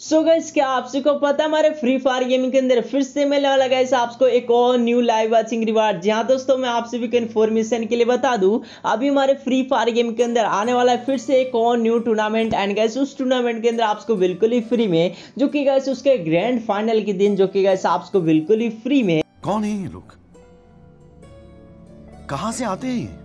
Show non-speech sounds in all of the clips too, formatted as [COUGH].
सो so guys क्या आप सबको पता है हमारे फ्री फायर गेमिंग के अंदर फिर से मिलने वाला गाइस आपको एक और न्यू लाइव वाचिंग रिवार्ड जहां दोस्तों मैं आप सभी को इन्फॉर्मेशन के लिए बता दूं अभी हमारे फ्री फायर गेम के अंदर आने वाला है फिर से एक और न्यू टूर्नामेंट एंड गाइस उस टूर्नामेंट के अंदर आपको बिल्कुल ही फ्री में जो कि गाइस उसके ग्रैंड फाइनल के दिन जो कि गाइस आपको बिल्कुल ही फ्री में कौन है ये लोग कहाँ से आते हैं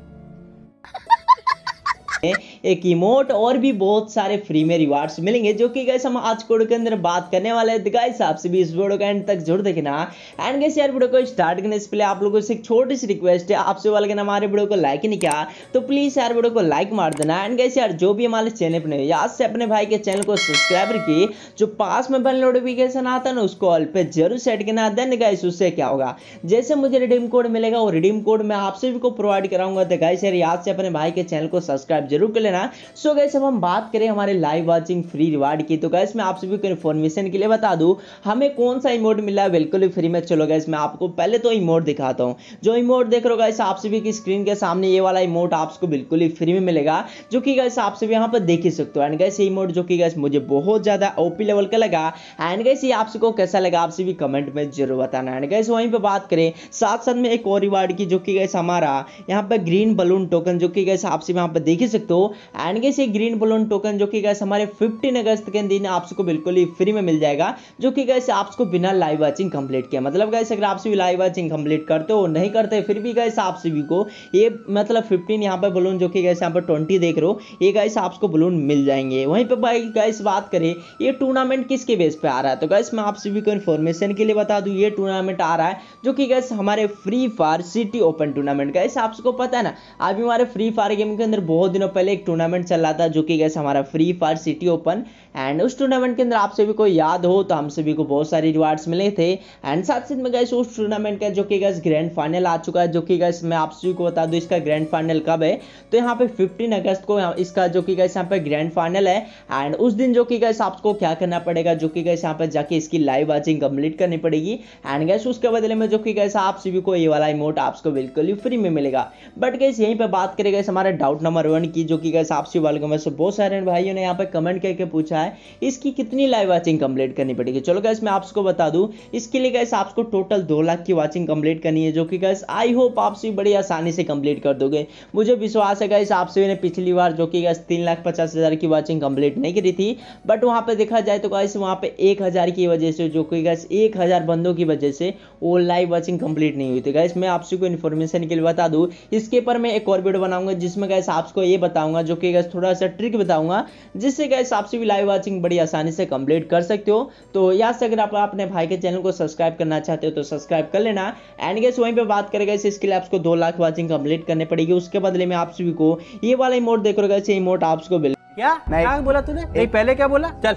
[LAUGHS] एक इमोट और भी बहुत सारे फ्री में रिवार्ड्स मिलेंगे जो कि गैस हम आज कोड के अंदर बात करने वाले हैं गाइस आपसे भी इस वीडियो का एंड तक जरूर देखना एंड गैस यार वीडियो को स्टार्ट करने से पहले आप लोगों से एक छोटी सी रिक्वेस्ट है आपसे वाले हमारे वीडियो को लाइक नहीं किया तो प्लीज़ यार वीडियो को लाइक मार देना एंड गैस यार जो भी हमारे चैनल पर आज से अपने भाई के चैनल को सब्सक्राइब की जो पास में बल नोटिफिकेशन आता है ना उसको ऑल पे जरूर सेट करना देन गाइस उससे क्या होगा जैसे मुझे रिडीम कोड मिलेगा वो रिडीम कोड मैं आप सभी को प्रोवाइड कराऊंगा तो गाइस यार याद से अपने भाई के चैनल को सब्सक्राइब जरूर कर लेना ना सो so गैस अब हम बात करें हमारे लाइव वॉचिंग फ्री रिवार्ड की तो गैस मैं आप सभी को इन्फॉर्मेशन के लिए बता दूँ हमें कौन सा इमोट मिला है बिल्कुल ही फ्री में चलो गैस मैं आपको पहले तो इमोट दिखाता हूँ जो इमोट देख रहे हो गैस आप सभी की स्क्रीन के सामने ये वाला इमोट आपको बिल्कुल ही फ्री में मिलेगा जो कि गैस आप सभी यहाँ पर देख ही सकते हो एंड गैस ये इमोट जो कि गैस मुझे बहुत ज़्यादा ओ लेवल का लगा एंड गैस ये आप सबको कैसा लगा आप सभी कमेंट में जरूर बताना एंड गैस वहीं पर बात करें साथ साथ में एक और रिवार्ड की जो कि गैस हमारा यहाँ पर ग्रीन बलून टोकन जो कि गैस आप सभी यहाँ पर देख ही सकते हो एंड गैस ये ग्रीन बलून टोकन जो कि गैस हमारे फिफ्टीन अगस्त के दिन आप सबको बिल्कुल ही फ्री में मिल जाएगा जो कि गैस आप सबको बिना लाइव वॉचिंग कंप्लीट किया मतलब गैस अगर आप सभी लाइव वॉचिंग कंप्लीट करते हो नहीं करते फिर भी गैस आप सभी को ये मतलब फिफ्टीन यहाँ पर बलून जो कि गैस यहाँ पर ट्वेंटी देख रहे हो ये गैस आप सबको बलून मिल जाएंगे वहीं पर भाई गैस बात करें ये टूर्नामेंट किसके बेस पर आ रहा है तो गैस मैं आप सभी को इन्फॉर्मेशन के लिए बता दूँ ये टूर्नामेंट आ रहा है जो कि गैस हमारे Free Fire city open tournament guys आप सबको पता है ना अभी हमारे फ्री फायर गेम के अंदर बहुत दिनों पहले एक टूर्नामेंट चल रहा था जो कि गैस हमारा Free Fire city open and उस टूर्नामेंट के अंदर आप सभी को याद हो तो हम सभी को बहुत सारे रिवार्ड्स मिले थे एंड साथ साथ में गैस उस टूर्नामेंट का जो कि गैस ग्रैंड फाइनल आ चुका है जो कि गैस मैं आप सभी को बता दूँ इसका ग्रैंड फाइनल कब है तो यहाँ पे फिफ्टीन अगस्त को इसका जो कि गैस यहाँ पे ग्रैंड फाइनल है एंड उस दिन जो कि गैस आपको क्या करना पड़ेगा जो कि गैस यहाँ पर जाके इसकी लाइव वॉचिंग कंप्लीट करनी पड़ेगी एंड गैस उसके बदले में जो कि गैस आप सभी को ये वाला इमोट आपको बिल्कुल ही फ्री में मिलेगा बट गैस यहीं पर बात करेगा हमारे डाउट नंबर वन की जो कि का सापसी वेलकम है बहुत सारे भाइयों ने यहाँ पर कमेंट करके पूछा है इसकी कितनी लाइव वाचिंग कंप्लीट करनी पड़ेगी चलो गैस मैं आपको बता दूँ इसके लिए गैस आपको टोटल दो लाख की वाचिंग कंप्लीट करनी है जो कि गैस आई होप आप सभी बड़ी आसानी से कंप्लीट कर दोगे मुझे विश्वास है गैस आप सभी ने पिछली बार जो कि गैस तीन लाख पचास हज़ार की वाचिंग कंप्लीट नहीं करी थी बट वहाँ पर देखा जाए तो गैस वहाँ पर एक हज़ार की वजह से जो कि गैस एक हज़ार बंदों की वजह से वो लाइव वाचिंग कंप्लीट नहीं हुई थी गैस मैं आपसे को इन्फॉर्मेशन के लिए बता दूँ इसके ऊपर मैं एक और वीडियो बनाऊंगा जिसमें गैस आपको ये बताऊंगा करना जो कि गैस थोड़ा सा ट्रिक बताऊंगा जिससे गैस आपसे भी लाइव वाचिंग बड़ी आसानी से कंप्लीट कर सकते हो तो यहाँ से अगर आप अपने भाई के चैनल को सब्सक्राइब करना चाहते हो तो सब्सक्राइब कर लेना एंड गैस वहीं पर बात करें इस इसके लिए आपको दो लाख वॉचिंग कंप्लीट करनी पड़ेगी उसके बदले में आप सभी को ये वाला इमोट देख रहे गैस इमोट आपको मिले क्या बोला तूने नहीं पहले क्या बोला चल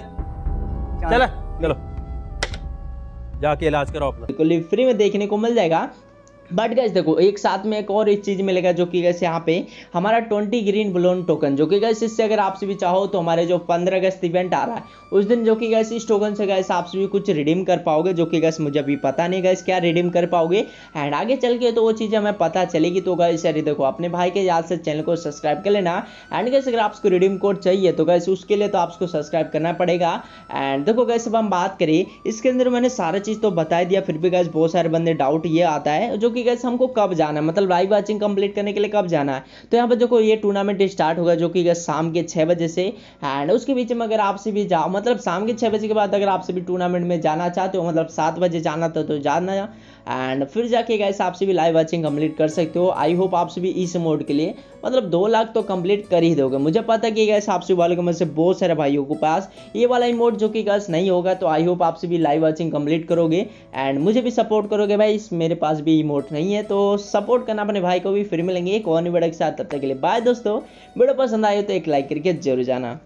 चलो चलो जाके इलाज कराओ अपना बिल्कुल फ्री में देखने को मिल जाएगा बट गैस देखो एक साथ में एक और एक चीज़ मिलेगा जो कि गैस यहाँ पे हमारा ट्वेंटी ग्रीन बलून टोकन जो कि गैस इससे अगर आपसे भी चाहो तो हमारे जो पंद्रह अगस्त इवेंट आ रहा है उस दिन जो कि गैस इस टोकन से गैस आपसे भी कुछ रिडीम कर पाओगे जो कि गैस मुझे अभी पता नहीं गैस क्या रिडीम कर पाओगे एंड आगे चल के तो वो चीज़ हमें पता चलेगी तो गैस अरे देखो अपने भाई के याद से चैनल को सब्सक्राइब कर लेना एंड गैस अगर आपको रिडीम कोड चाहिए तो गैस उसके लिए तो आपको सब्सक्राइब करना पड़ेगा एंड देखो गैस अब हम बात करें इसके अंदर मैंने सारा चीज़ तो बता दिया फिर भी गैस बहुत सारे बंदे डाउट ये आता है जो कि कि गैस हमको कब जाना है मतलब लाइव वाचिंग कंप्लीट करने के लिए कब जाना है तो यहाँ पर देखो ये टूर्नामेंट स्टार्ट होगा जो कि गैस शाम के छः बजे से एंड उसके बीच में अगर आपसे भी जाओ मतलब शाम के छः बजे के बाद अगर आपसे भी टूर्नामेंट में जाना चाहते हो मतलब सात बजे जाना था तो, तो जाना एंड फिर जाके गैस आप सभी लाइव वॉचिंग कंप्लीट कर सकते हो आई होप आप सभी इस मोड के लिए मतलब दो लाख तो कंप्लीट कर ही दोगे मुझे पता कि गैस आप सभी वालों के मुझसे से बहुत सारे भाइयों के पास ये वाला इमोट जो कि गैस नहीं होगा तो आई होप आप सभी लाइव वॉचिंग कंप्लीट करोगे एंड मुझे भी सपोर्ट करोगे भाई इस मेरे पास भी इमोट नहीं है तो सपोर्ट करना अपने भाई को भी फिर मिलेंगे एक और वीडियो के साथ तब तक के लिए बाय दोस्तों वीडियो पसंद आए तो एक लाइक करके जरूर जाना